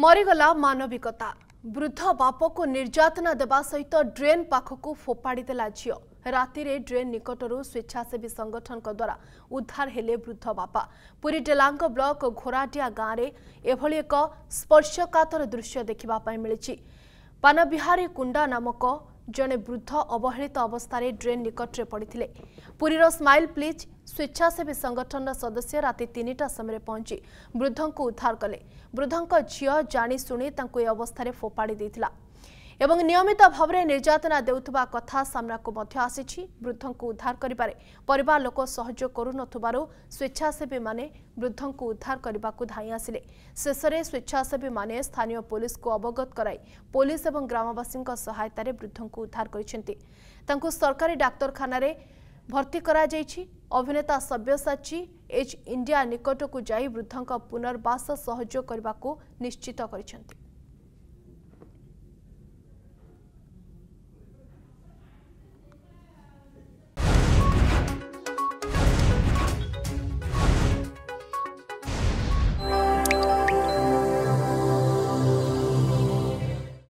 ମରିଗଲା ମାନବିକତା ବୃଦ୍ଧ ବାପକୁ ନିର୍ଯାତନା ଦେବା ସହିତ ଡ୍ରେନ୍ ପାଖକୁ ଫୋପାଡ଼ିଦେଲା ଝିଅ ରାତିରେ ଡ୍ରେନ୍ ନିକଟରୁ ସ୍ୱେଚ୍ଛାସେବୀ ସଂଗଠନଙ୍କ ଦ୍ୱାରା ଉଦ୍ଧାର ହେଲେ ବୃଦ୍ଧ ବାପା ପୁରୀ ଡେଲାଙ୍ଗ ବ୍ଲକ ଘୋରାଡିଆ ଗାଁରେ ଏଭଳି ଏକ ସ୍ପର୍ଶକାତର ଦୃଶ୍ୟ ଦେଖିବା ପାଇଁ ମିଳିଛି ପାନବିହାରୀ କୁଣ୍ଡା ନାମକ ଜଣେ ବୃଦ୍ଧ ଅବହେଳିତ ଅବସ୍ଥାରେ ଡ୍ରେନ୍ ନିକଟରେ ପଡ଼ିଥିଲେ ପୁରୀର ସ୍ମାଇଲ୍ ପ୍ଲିଜ୍ ସ୍ୱେଚ୍ଛାସେବୀ ସଂଗଠନର ସଦସ୍ୟ ରାତି ତିନିଟା ସମୟରେ ପହଞ୍ଚି ବୃଦ୍ଧଙ୍କୁ ଉଦ୍ଧାର କଲେ ବୃଦ୍ଧଙ୍କ ଝିଅ ଜାଣିଶୁଣି ତାଙ୍କୁ ଏ ଅବସ୍ଥାରେ ଫୋପାଡ଼ି ଦେଇଥିଲା ଏବଂ ନିୟମିତ ଭାବରେ ନିର୍ଯାତନା ଦେଉଥିବା କଥା ସାମ୍ନାକୁ ମଧ୍ୟ ଆସିଛି ବୃଦ୍ଧଙ୍କୁ ଉଦ୍ଧାର କରିବାରେ ପରିବାର ଲୋକ ସହଯୋଗ କରୁନଥିବାରୁ ସ୍ୱେଚ୍ଛାସେବୀମାନେ ବୃଦ୍ଧଙ୍କୁ ଉଦ୍ଧାର କରିବାକୁ ଧାଇଁ ଆସିଲେ ଶେଷରେ ସ୍ୱେଚ୍ଛାସେବୀମାନେ ସ୍ଥାନୀୟ ପୋଲିସକୁ ଅବଗତ କରାଇ ପୋଲିସ ଏବଂ ଗ୍ରାମବାସୀଙ୍କ ସହାୟତାରେ ବୃଦ୍ଧଙ୍କୁ ଉଦ୍ଧାର କରିଛନ୍ତି ତାଙ୍କୁ ସରକାରୀ ଡାକ୍ତରଖାନାରେ ଭର୍ତ୍ତି କରାଯାଇଛି ଅଭିନେତା ସବ୍ୟସାଚୀ ଏଚ୍ ଇଣ୍ଡିଆ ନିକଟକୁ ଯାଇ ବୃଦ୍ଧଙ୍କ ପୁନର୍ବାସ ସହଯୋଗ କରିବାକୁ ନିଶ୍ଚିତ କରିଛନ୍ତି